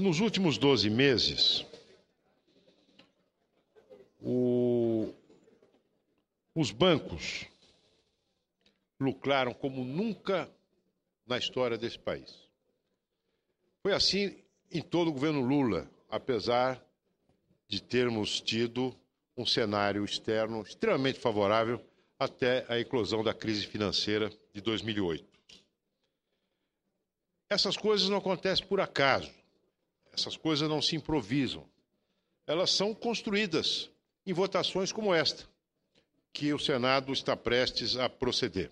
Nos últimos 12 meses, o, os bancos lucraram como nunca na história desse país. Foi assim em todo o governo Lula, apesar de termos tido um cenário externo extremamente favorável até a eclosão da crise financeira de 2008. Essas coisas não acontecem por acaso. Essas coisas não se improvisam. Elas são construídas em votações como esta, que o Senado está prestes a proceder.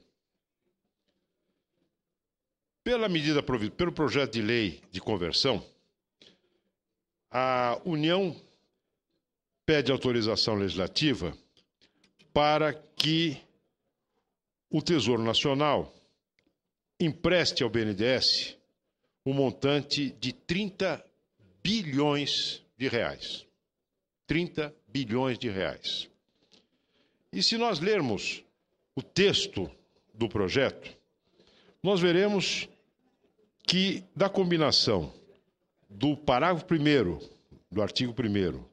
Pela medida pelo projeto de lei de conversão, a União pede autorização legislativa para que o Tesouro Nacional empreste ao BNDES um montante de 30 bilhões de reais. 30 bilhões de reais. E se nós lermos o texto do projeto, nós veremos que da combinação do parágrafo 1 do artigo 1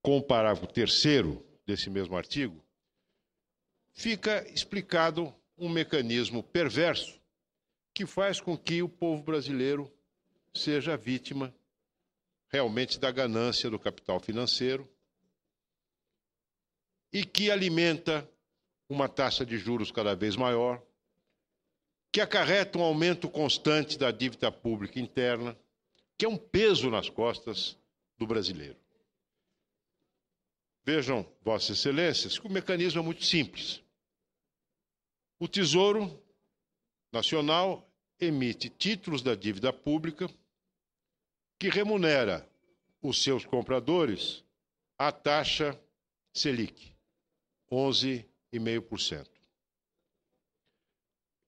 com o parágrafo 3 desse mesmo artigo, fica explicado um mecanismo perverso que faz com que o povo brasileiro seja vítima realmente da ganância do capital financeiro e que alimenta uma taxa de juros cada vez maior, que acarreta um aumento constante da dívida pública interna, que é um peso nas costas do brasileiro. Vejam, Vossas Excelências, que o mecanismo é muito simples. O Tesouro Nacional emite títulos da dívida pública que remunera os seus compradores a taxa Selic, 11,5%.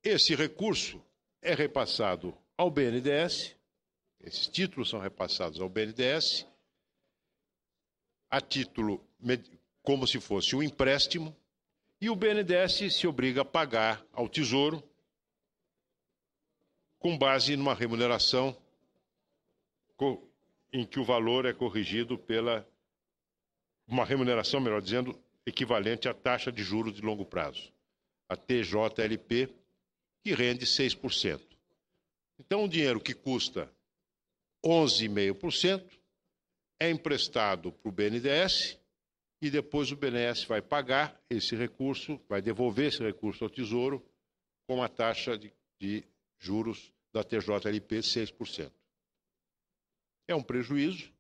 Esse recurso é repassado ao BNDES, esses títulos são repassados ao BNDES, a título como se fosse um empréstimo, e o BNDES se obriga a pagar ao Tesouro com base numa remuneração em que o valor é corrigido pela uma remuneração, melhor dizendo, equivalente à taxa de juros de longo prazo, a TJLP, que rende 6%. Então, o dinheiro que custa 11,5% é emprestado para o BNDES e depois o BNDES vai pagar esse recurso, vai devolver esse recurso ao Tesouro com a taxa de, de juros da TJLP 6% é um prejuízo.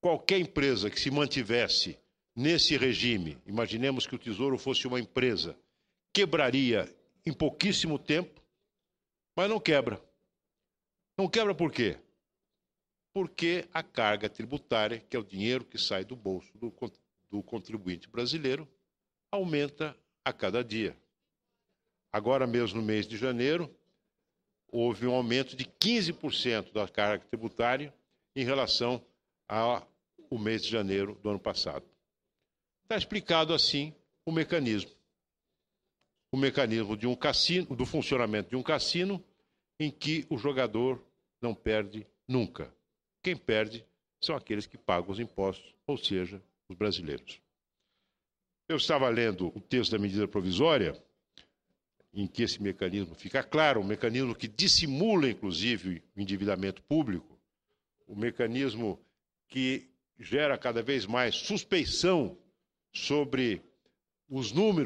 Qualquer empresa que se mantivesse nesse regime, imaginemos que o Tesouro fosse uma empresa, quebraria em pouquíssimo tempo, mas não quebra. Não quebra por quê? Porque a carga tributária, que é o dinheiro que sai do bolso do, do contribuinte brasileiro, aumenta a cada dia. Agora mesmo no mês de janeiro, houve um aumento de 15% da carga tributária em relação ao mês de janeiro do ano passado. Está explicado assim o mecanismo. O mecanismo de um cassino, do funcionamento de um cassino em que o jogador não perde nunca. Quem perde são aqueles que pagam os impostos, ou seja, os brasileiros. Eu estava lendo o texto da medida provisória, em que esse mecanismo fica claro, um mecanismo que dissimula, inclusive, o endividamento público, o mecanismo que gera cada vez mais suspeição sobre os números